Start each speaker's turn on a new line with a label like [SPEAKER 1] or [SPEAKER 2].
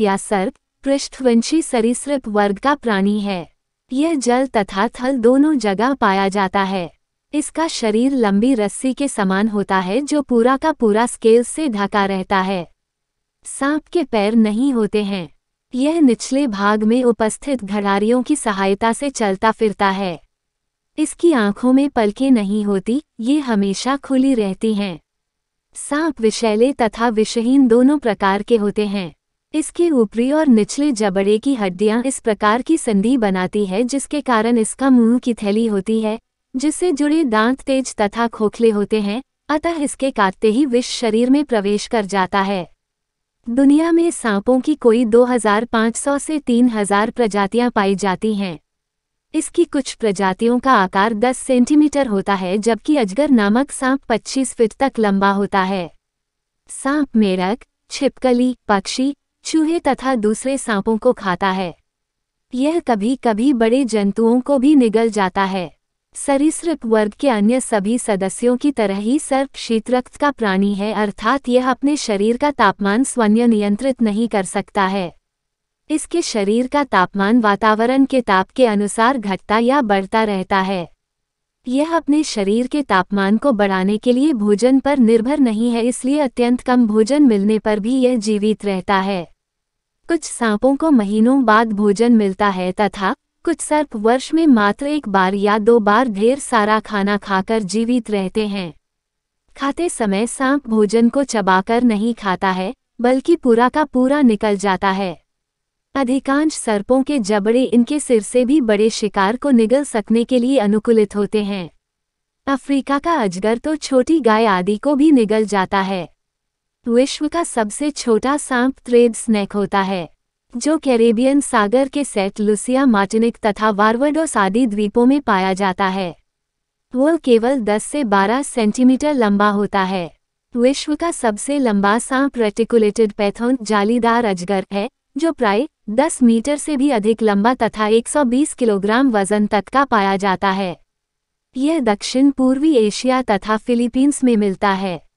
[SPEAKER 1] या सर्प पृष्ठवंशी सरीसृप वर्ग का प्राणी है यह जल तथा थल दोनों जगह पाया जाता है इसका शरीर लंबी रस्सी के समान होता है जो पूरा का पूरा स्केल से ढका रहता है सांप के पैर नहीं होते हैं यह निचले भाग में उपस्थित घड़ारियों की सहायता से चलता फिरता है इसकी आंखों में पलकें नहीं होती ये हमेशा खुली रहती हैं सांप विषैले तथा विषहीन दोनों प्रकार के होते हैं इसके ऊपरी और निचले जबड़े की हड्डियां इस प्रकार की संधि बनाती है जिसके कारण इसका मुंह की थैली होती है जिससे जुड़े दांत तेज तथा खोखले होते हैं अतः इसके काटते ही विष शरीर में प्रवेश कर जाता है दुनिया में सांपों की कोई 2500 से 3000 प्रजातियां पाई जाती हैं इसकी कुछ प्रजातियों का आकार 10 सेंटीमीटर होता है जबकि अजगर नामक सांप 25 फीट तक लंबा होता है सांप मेरक छिपकली पक्षी चूहे तथा दूसरे सांपों को खाता है यह कभी कभी बड़े जंतुओं को भी निगल जाता है सरीसृप वर्ग के अन्य सभी सदस्यों की तरह ही सर्प शीतरक्त का प्राणी है अर्थात यह अपने शरीर का तापमान स्वयं नियंत्रित नहीं कर सकता है इसके शरीर का तापमान वातावरण के ताप के अनुसार घटता या बढ़ता रहता है यह अपने शरीर के तापमान को बढ़ाने के लिए भोजन पर निर्भर नहीं है इसलिए अत्यंत कम भोजन मिलने पर भी यह जीवित रहता है कुछ सांपों को महीनों बाद भोजन मिलता है तथा कुछ सर्प वर्ष में मात्र एक बार या दो बार ढेर सारा खाना खाकर जीवित रहते हैं खाते समय सांप भोजन को चबाकर नहीं खाता है बल्कि पूरा का पूरा निकल जाता है अधिकांश सर्पों के जबड़े इनके सिर से भी बड़े शिकार को निगल सकने के लिए अनुकूलित होते हैं अफ्रीका का अजगर तो छोटी गाय आदि को भी निगल जाता है विश्व का सबसे छोटा सांप ट्रेड स्नैक होता है जो कैरेबियन सागर के सेट लुसिया मार्टिनिक तथा वार्वाडोस आदि द्वीपों में पाया जाता है वो केवल 10 से 12 सेंटीमीटर लंबा होता है विश्व का सबसे लंबा सांप रेटिकुलेटेड पैथोन जालीदार अजगर है जो प्राय दस मीटर से भी अधिक लंबा तथा 120 किलोग्राम वजन तक का पाया जाता है यह दक्षिण पूर्वी एशिया तथा फिलीपींस में मिलता है